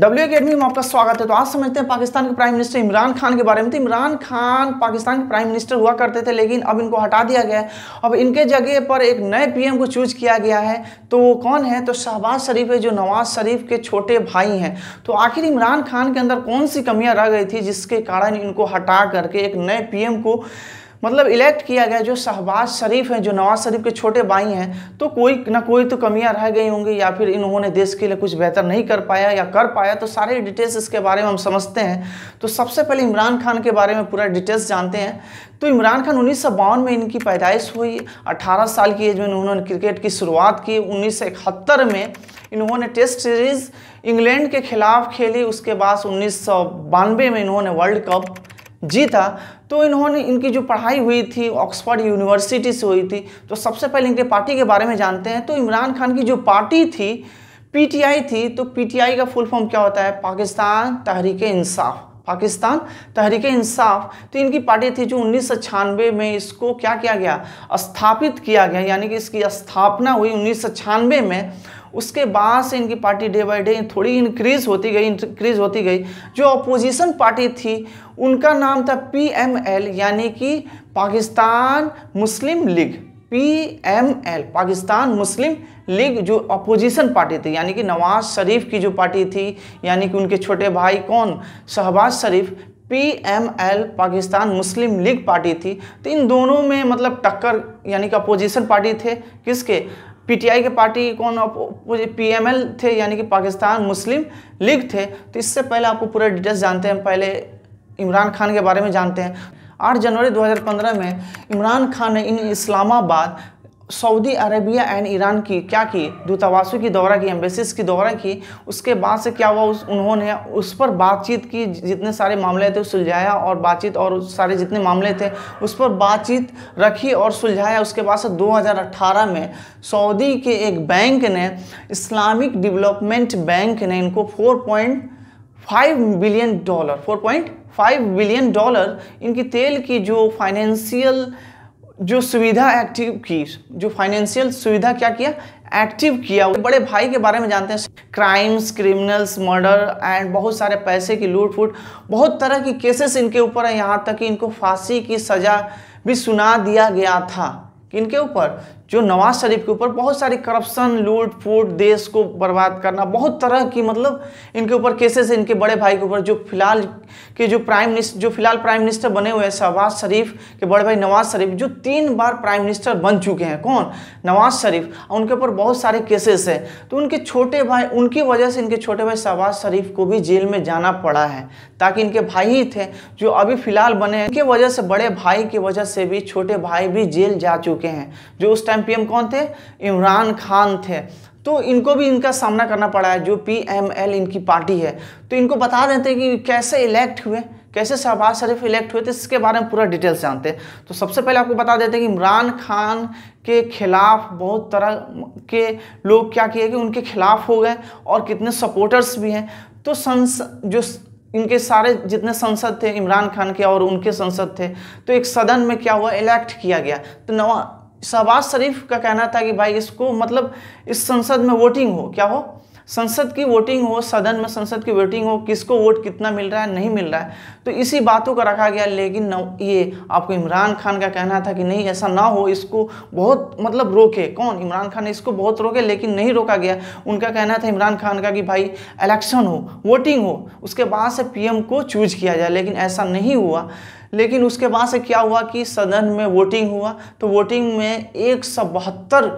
W academy में आपका स्वागत है तो आज समझते हैं पाकिस्तान के प्राइम मिनिस्टर इमरान खान के बारे में तो इमरान खान पाकिस्तान के प्राइम मिनिस्टर हुआ करते थे लेकिन अब इनको हटा दिया गया है अब इनके जगह पर एक नए पीएम को चूज किया गया है तो वो कौन है तो शहबाज शरीफ है जो नवाज शरीफ के छोटे भाई हैं तो आखिर इमरान खान के अंदर कौन सी कमियाँ रह गई थी जिसके कारण इनको हटा करके एक नए पी को मतलब इलेक्ट किया गया जो शहबाज शरीफ हैं जो नवाज शरीफ के छोटे भाई हैं तो कोई ना कोई तो कमियां रह गई होंगी या फिर इन्होंने देश के लिए कुछ बेहतर नहीं कर पाया या कर पाया तो सारे डिटेल्स इसके बारे में हम समझते हैं तो सबसे पहले इमरान खान के बारे में पूरा डिटेल्स जानते हैं तो इमरान खान उन्नीस में इनकी पैदाइश हुई अठारह साल की एज में उन्होंने क्रिकेट की शुरुआत की उन्नीस में इन्होंने टेस्ट सीरीज़ इंग्लैंड के खिलाफ खेली उसके बाद उन्नीस में इन्होंने वर्ल्ड कप जीता तो इन्होंने इनकी जो पढ़ाई हुई थी ऑक्सफर्ड यूनिवर्सिटी से हुई थी तो सबसे पहले इनके पार्टी के बारे में जानते हैं तो इमरान खान की जो पार्टी थी पीटीआई थी तो पीटीआई का फुल फॉर्म क्या होता है पाकिस्तान तहरीक इंसाफ पाकिस्तान तहरीक इंसाफ तो इनकी पार्टी थी जो उन्नीस में इसको क्या किया गया स्थापित किया गया यानी कि इसकी स्थापना हुई उन्नीस में उसके बाद से इनकी पार्टी डे बाई डे थोड़ी इंक्रीज होती गई इंक्रीज होती गई जो अपोजिशन पार्टी थी उनका नाम था पीएमएल यानी कि पाकिस्तान मुस्लिम लीग पीएमएल पाकिस्तान मुस्लिम लीग जो अपोजिशन पार्टी थी यानी कि नवाज शरीफ की जो पार्टी थी यानी कि उनके छोटे भाई कौन शहबाज शरीफ पीएमएल पाकिस्तान मुस्लिम लीग पार्टी थी तो इन दोनों में मतलब टक्कर यानी कि अपोजिशन पार्टी थे किसके पीटीआई के पार्टी कौन पीएमएल थे यानी कि पाकिस्तान मुस्लिम लीग थे तो इससे पहले आपको पूरा डिटेल्स जानते हैं पहले इमरान खान के बारे में जानते हैं 8 जनवरी 2015 में इमरान खान ने इन Islamabad Saudi Arabia and Iran की क्या की दूतावासों की दौरा की एम्बेसिस की दौरा की उसके बाद से क्या हुआ उस उन्होंने उस पर बातचीत की जितने सारे मामले थे सुलझाया और बातचीत और सारे जितने मामले थे उस पर बातचीत रखी और सुलझाया उसके बाद से 2018 में सऊदी के एक बैंक ने इस्लामिक डेवलपमेंट बैंक ने इनको four billion dollar four billion dollar इनकी तेल की जो फाइनेंशियल जो सुविधा एक्टिव की जो फाइनेंशियल सुविधा क्या किया एक्टिव किया बड़े भाई के बारे में जानते हैं क्राइम्स क्रिमिनल्स मर्डर एंड बहुत सारे पैसे की लूट फूट बहुत तरह की केसेस इनके ऊपर है यहाँ तक कि इनको फांसी की सज़ा भी सुना दिया गया था इनके ऊपर जो नवाज शरीफ के ऊपर बहुत सारी करप्शन लूट फूट देश को बर्बाद करना बहुत तरह की मतलब इनके ऊपर केसेस इनके बड़े भाई के ऊपर जो फिलहाल के जो प्राइम मिनिस्टर जो फिलहाल प्राइम मिनिस्टर बने हुए हैं शहबाज शरीफ के बड़े भाई नवाज शरीफ जो तीन बार प्राइम मिनिस्टर बन चुके हैं कौन नवाज शरीफ और उनके ऊपर बहुत सारे केसेस हैं तो उनके छोटे भाई उनकी वजह से इनके छोटे भाई शहबाज शरीफ को भी जेल में जाना पड़ा है ताकि इनके भाई ही थे जो अभी फिलहाल बने हैं इनके वजह से बड़े भाई की वजह से भी छोटे भाई भी जेल जा चुके हैं जो उस टाइम एमपीएम कौन थे इमरान खान थे तो इनको भी इनका सामना करना पड़ा है जो पीएमएल इनकी पार्टी है तो इनको बता देते हैं कि कैसे इलेक्ट हुए कैसे शहबाज शरीफ इलेक्ट हुए थे तो इसके बारे में पूरा डिटेल से जानते हैं तो सबसे पहले आपको बता देते हैं कि इमरान खान के खिलाफ बहुत तरह के लोग क्या किए कि उनके खिलाफ हो गए और कितने सपोर्टर्स भी हैं तो संस जो इनके सारे जितने संसद थे इमरान खान के और उनके संसद थे तो एक सदन में क्या हुआ इलेक्ट किया गया तो नवा शहबाज शरीफ का कहना था कि भाई इसको मतलब इस संसद में वोटिंग हो क्या हो संसद की वोटिंग हो सदन में संसद की वोटिंग हो किसको वोट कितना मिल रहा है नहीं मिल रहा है तो इसी बातों का रखा गया लेकिन ये आपको इमरान खान का कहना था कि नहीं ऐसा ना हो इसको बहुत मतलब रोके कौन इमरान खान इसको बहुत रोके लेकिन नहीं रोका गया उनका कहना था इमरान खान का कि भाई इलेक्शन हो वोटिंग हो उसके बाद से पी को चूज किया जाए लेकिन ऐसा नहीं हुआ लेकिन उसके बाद से क्या हुआ कि सदन में वोटिंग हुआ तो वोटिंग में एक सौ बहत्तर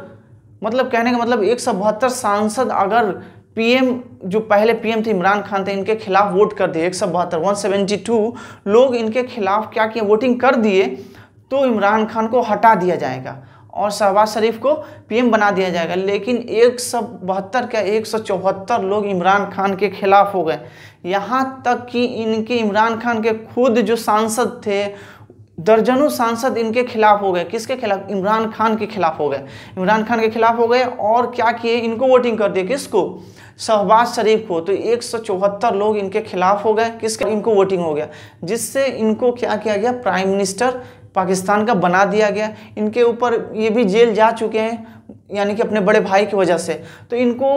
मतलब कहने का मतलब एक सौ बहत्तर सांसद अगर पीएम जो पहले पीएम थे इमरान खान थे इनके खिलाफ वोट कर दिए एक सौ बहत्तर वन सेवेंटी टू लोग इनके खिलाफ क्या किए वोटिंग कर दिए तो इमरान खान को हटा दिया जाएगा और शहबाज शरीफ को पीएम बना दिया जाएगा लेकिन एक सौ बहत्तर क्या एक सौ चौहत्तर लोग इमरान खान के खिलाफ हो गए यहाँ तक कि इनके इमरान खान के खुद जो सांसद थे दर्जनों सांसद इनके खिलाफ हो गए किसके खिलाफ इमरान खान के खिलाफ हो गए इमरान खान के खिलाफ हो गए और क्या किए इनको वोटिंग कर दिए किसको शहबाज शरीफ को तो एक सौ चौहत्तर लोग इनके खिलाफ हो गए किसके इनको वोटिंग हो गया जिससे इनको क्या किया गया प्राइम मिनिस्टर पाकिस्तान का बना दिया गया इनके ऊपर ये भी जेल जा चुके हैं यानी कि अपने बड़े भाई की वजह से तो इनको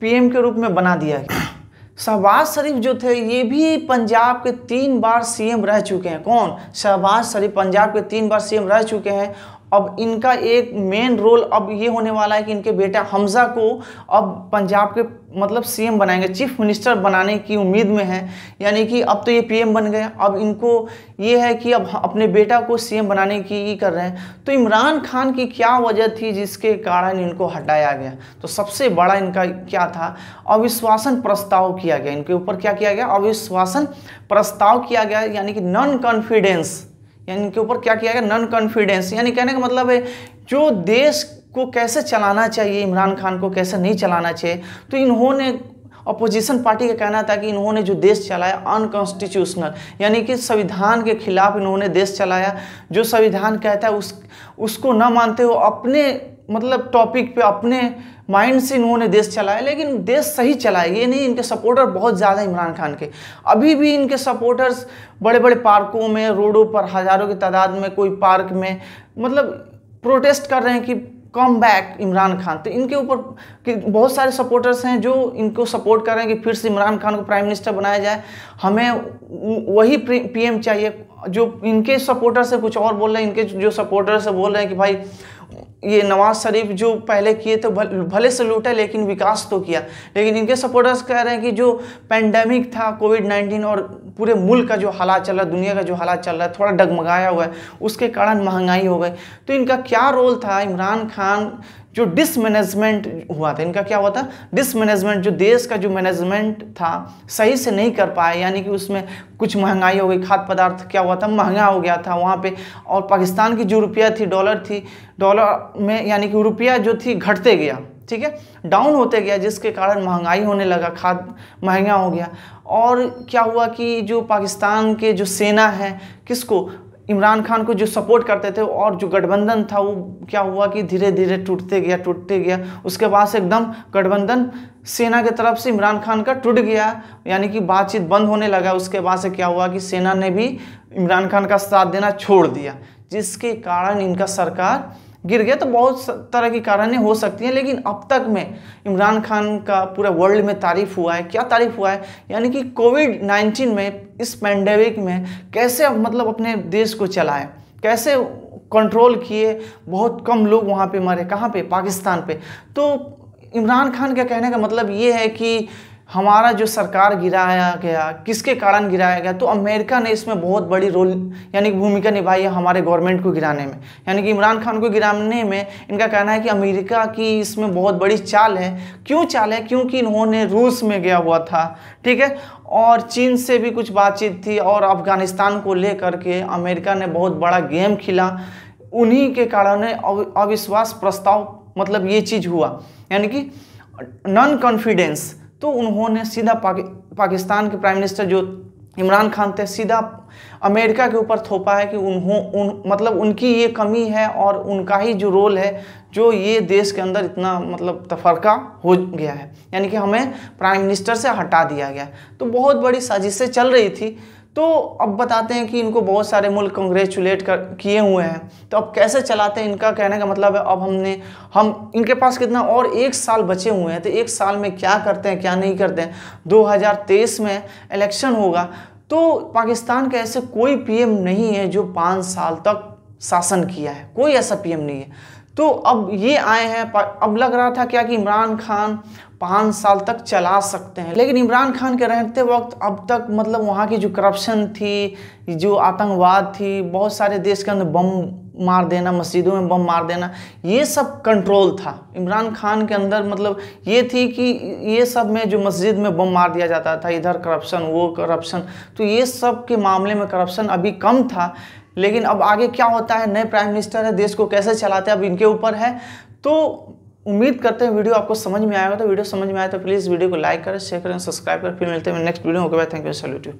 पीएम के रूप में बना दिया गया शहबाज शरीफ जो थे ये भी पंजाब के तीन बार सीएम रह चुके हैं कौन शहबाज शरीफ पंजाब के तीन बार सीएम रह चुके हैं अब इनका एक मेन रोल अब ये होने वाला है कि इनके बेटा हमजा को अब पंजाब के मतलब सीएम बनाएंगे चीफ मिनिस्टर बनाने की उम्मीद में है यानी कि अब तो ये पीएम बन गए अब इनको ये है कि अब अपने बेटा को सीएम बनाने की कर रहे हैं तो इमरान खान की क्या वजह थी जिसके कारण इनको हटाया गया तो सबसे बड़ा इनका क्या था अविश्वासन प्रस्ताव किया गया इनके ऊपर क्या किया गया अविश्वासन प्रस्ताव किया गया यानी कि नॉन कॉन्फिडेंस यानी इनके ऊपर क्या किया गया नॉन कॉन्फिडेंस यानी कहने का मतलब है जो देश को कैसे चलाना चाहिए इमरान खान को कैसे नहीं चलाना चाहिए तो इन्होंने अपोजिशन पार्टी का कहना था कि इन्होंने जो देश चलाया अनकॉन्स्टिट्यूशनल यानी कि संविधान के खिलाफ इन्होंने देश चलाया जो संविधान कहता है उस उसको ना मानते हो अपने मतलब टॉपिक पे अपने माइंड से इन्होंने देश चलाया लेकिन देश सही चलाया ये नहीं इनके सपोर्टर बहुत ज़्यादा इमरान खान के अभी भी इनके सपोर्टर्स बड़े बड़े पार्कों में रोडों पर हज़ारों की तादाद में कोई पार्क में मतलब प्रोटेस्ट कर रहे हैं कि कम बैक इमरान खान तो इनके ऊपर बहुत सारे सपोर्टर्स हैं जो इनको सपोर्ट कर रहे हैं कि फिर से इमरान खान को प्राइम मिनिस्टर बनाया जाए हमें वही पीएम चाहिए जो इनके सपोर्टर से कुछ और बोल रहे हैं इनके जो सपोर्टर से बोल रहे हैं कि भाई ये नवाज शरीफ जो पहले किए तो भल, भले से लूटे लेकिन विकास तो किया लेकिन इनके सपोर्टर्स कह रहे हैं कि जो पैंडमिक था कोविड नाइन्टीन और पूरे मुल्क का जो हालात चल रहा है दुनिया का जो हालात चल रहा है थोड़ा डगमगाया हुआ है उसके कारण महंगाई हो गई तो इनका क्या रोल था इमरान खान जो डिसमैनेजमेंट हुआ था इनका क्या हुआ था डिसमैनेजमेंट जो देश का जो मैनेजमेंट था सही से नहीं कर पाए यानी कि उसमें कुछ महंगाई हो गई खाद्य पदार्थ क्या हुआ था महंगा हो गया था वहाँ पे और पाकिस्तान की जो रुपया थी डॉलर थी डॉलर में यानी कि रुपया जो थी घटते गया ठीक है डाउन होते गया जिसके कारण महंगाई होने लगा खाद महंगा हो गया और क्या हुआ कि जो पाकिस्तान के जो सेना है किसको इमरान खान को जो सपोर्ट करते थे और जो गठबंधन था वो क्या हुआ कि धीरे धीरे टूटते गया टूटते गया उसके बाद से एकदम गठबंधन सेना की तरफ से इमरान खान का टूट गया यानी कि बातचीत बंद होने लगा उसके बाद से क्या हुआ कि सेना ने भी इमरान खान का साथ देना छोड़ दिया जिसके कारण इनका सरकार गिर गया तो बहुत तरह की कारणें हो सकती हैं लेकिन अब तक में इमरान खान का पूरा वर्ल्ड में तारीफ हुआ है क्या तारीफ हुआ है यानी कि कोविड नाइन्टीन में इस पैंडेमिक में कैसे मतलब अपने देश को चलाए कैसे कंट्रोल किए बहुत कम लोग वहाँ पे मरे कहाँ पे पाकिस्तान पे तो इमरान खान का कहने का मतलब ये है कि हमारा जो सरकार गिराया गया किसके कारण गिराया गया तो अमेरिका ने इसमें बहुत बड़ी रोल यानी कि भूमिका निभाई है हमारे गवर्नमेंट को गिराने में यानी कि इमरान खान को गिराने में इनका कहना है कि अमेरिका की इसमें बहुत बड़ी चाल है क्यों चाल है क्योंकि इन्होंने रूस में गया हुआ था ठीक है और चीन से भी कुछ बातचीत थी और अफगानिस्तान को लेकर के अमेरिका ने बहुत बड़ा गेम खेला उन्हीं के कारण अविश्वास प्रस्ताव मतलब ये चीज़ हुआ यानी कि नॉन कॉन्फिडेंस तो उन्होंने सीधा पाकि, पाकिस्तान के प्राइम मिनिस्टर जो इमरान खान थे सीधा अमेरिका के ऊपर थोपा है कि उन्हों उन मतलब उनकी ये कमी है और उनका ही जो रोल है जो ये देश के अंदर इतना मतलब तफरका हो गया है यानी कि हमें प्राइम मिनिस्टर से हटा दिया गया तो बहुत बड़ी साजिशें चल रही थी तो अब बताते हैं कि इनको बहुत सारे मुल्क कंग्रेचुलेट कर किए हुए हैं तो अब कैसे चलाते हैं इनका कहने का मतलब है अब हमने हम इनके पास कितना और एक साल बचे हुए हैं तो एक साल में क्या करते हैं क्या नहीं करते हैं 2023 में इलेक्शन होगा तो पाकिस्तान का ऐसे कोई पीएम नहीं है जो पाँच साल तक शासन किया है कोई ऐसा पीएम नहीं है तो अब ये आए हैं अब लग रहा था क्या कि इमरान खान पाँच साल तक चला सकते हैं लेकिन इमरान खान के रहते वक्त अब तक मतलब वहाँ की जो करप्शन थी जो आतंकवाद थी बहुत सारे देश के अंदर बम मार देना मस्जिदों में बम मार देना ये सब कंट्रोल था इमरान खान के अंदर मतलब ये थी कि ये सब में जो मस्जिद में बम मार दिया जाता था इधर करप्शन वो करप्शन तो ये सब के मामले में करप्शन अभी कम था लेकिन अब आगे क्या होता है नए प्राइम मिनिस्टर है देश को कैसे चलाते हैं अब इनके ऊपर है तो उम्मीद करते हैं वीडियो आपको समझ में आएगा तो वीडियो समझ में आए तो प्लीज़ वीडियो को लाइक करें शेयर करें सब्सक्राइब करें फिर मिलते हैं नेक्स्ट वीडियो होकर bye thank you salute you